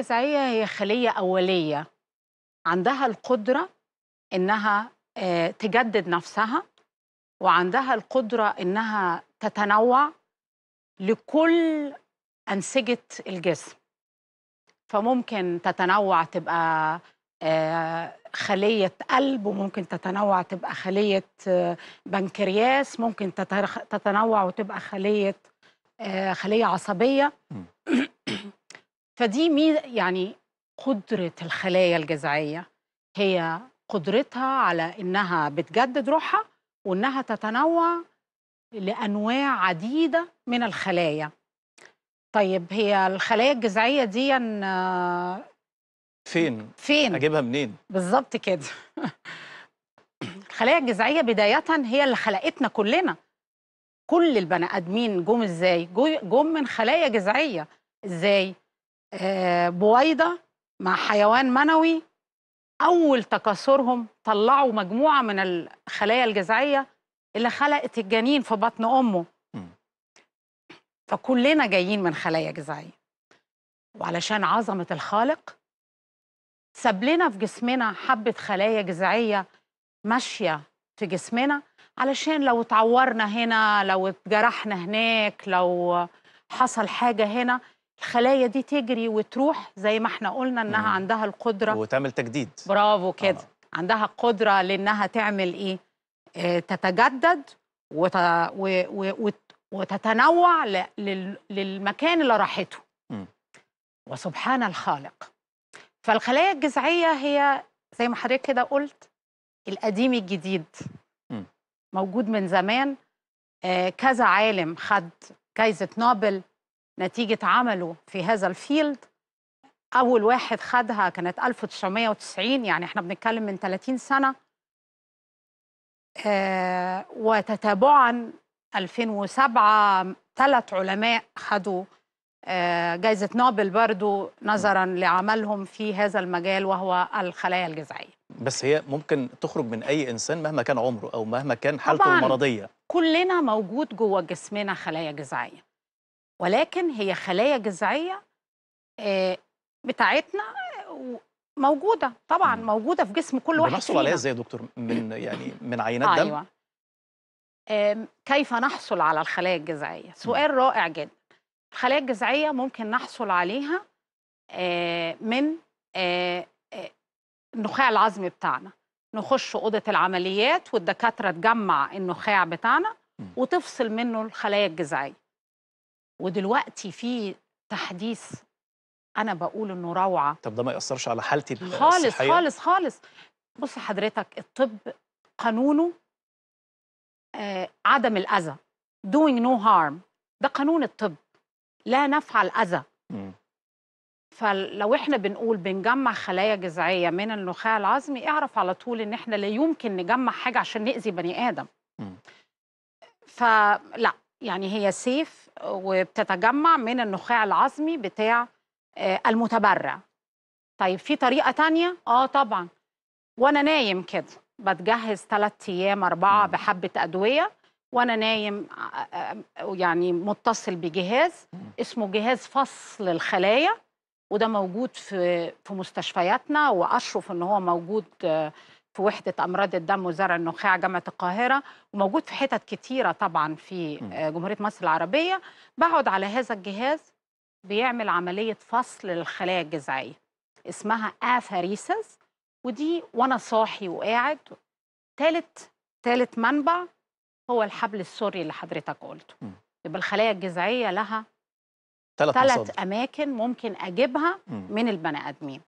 الجذعية هي خلية أولية عندها القدرة إنها آه، تجدد نفسها وعندها القدرة إنها تتنوع لكل أنسجة الجسم فممكن تتنوع تبقى آه، خلية قلب وممكن تتنوع تبقى خلية آه، بنكرياس ممكن تتنوع وتبقى خلية خلية عصبية فدي ميزة يعني قدرة الخلايا الجذعية هي قدرتها على إنها بتجدد روحها وإنها تتنوع لأنواع عديدة من الخلايا طيب هي الخلايا الجذعية دي فين؟ فين؟ أجيبها منين؟ بالظبط كده الخلايا الجذعية بداية هي اللي خلقتنا كلنا كل البني آدمين جم إزاي؟ جم من خلايا جذعية إزاي؟ آه، بويضة مع حيوان منوي أول تكاثرهم طلعوا مجموعة من الخلايا الجذعية اللي خلقت الجنين في بطن أمه فكلنا جايين من خلايا جذعية وعلشان عظمة الخالق ساب لنا في جسمنا حبة خلايا جذعية ماشية في جسمنا علشان لو اتعورنا هنا لو اتجرحنا هناك لو حصل حاجة هنا الخلايا دي تجري وتروح زي ما احنا قلنا انها مم. عندها القدره وتعمل تجديد برافو آه. كده آه. عندها قدره لانها تعمل ايه آه تتجدد وت... و... و... وتتنوع ل... لل... للمكان اللي راحته مم. وسبحان الخالق فالخلايا الجذعيه هي زي ما حضرتك كده قلت القديم الجديد مم. موجود من زمان آه كذا عالم خد جائزه نوبل نتيجة عمله في هذا الفيلد أول واحد خدها كانت 1990 يعني احنا بنتكلم من 30 سنة آه وتتابعا 2007 ثلاث علماء خدوا آه جائزة نوبل برضو نظرا لعملهم في هذا المجال وهو الخلايا الجذعية بس هي ممكن تخرج من أي إنسان مهما كان عمره أو مهما كان حالته المرضية كلنا موجود جوه جسمنا خلايا جذعية ولكن هي خلايا جذعيه بتاعتنا موجوده طبعا إمم. موجوده في جسم كل واحد بنحصل عليها ازاي يا دكتور من يعني من عينات دم أيوة. آمم، كيف نحصل على الخلايا الجذعيه إمم. سؤال رائع جدا الخلايا الجذعيه ممكن نحصل عليها من النخاع العظمي بتاعنا نخش اوضه العمليات والدكاتره تجمع النخاع بتاعنا وتفصل منه الخلايا الجذعيه ودلوقتي في تحديث انا بقول انه روعه طب ده ما ياثرش على حالتي الصحيه خالص خالص خالص بص حضرتك الطب قانونه آه عدم الاذى doing no harm ده قانون الطب لا نفعل اذى فلو احنا بنقول بنجمع خلايا جذعيه من النخاع العظمي اعرف على طول ان احنا لا يمكن نجمع حاجه عشان ناذي بني ادم مم. فلا يعني هي سيف وبتتجمع من النخاع العظمي بتاع آه، المتبرع طيب في طريقة تانية؟ آه طبعا وأنا نايم كده بتجهز ثلاثة أيام أربعة بحبة أدوية وأنا نايم آه، آه، يعني متصل بجهاز اسمه جهاز فصل الخلايا وده موجود في في مستشفياتنا وأشرف إن هو موجود في وحدة أمراض الدم وزرع النخاع جامعة القاهرة وموجود في حتت كتيرة طبعا في آه، جمهورية مصر العربية بقعد على هذا الجهاز بيعمل عملية فصل للخلايا الجذعية اسمها آثاريسز ودي وأنا صاحي وقاعد تالت تالت منبع هو الحبل السوري اللي حضرتك قلته يبقى الخلايا الجذعية لها ثلاث أماكن ممكن أجيبها مم. من البني آدمين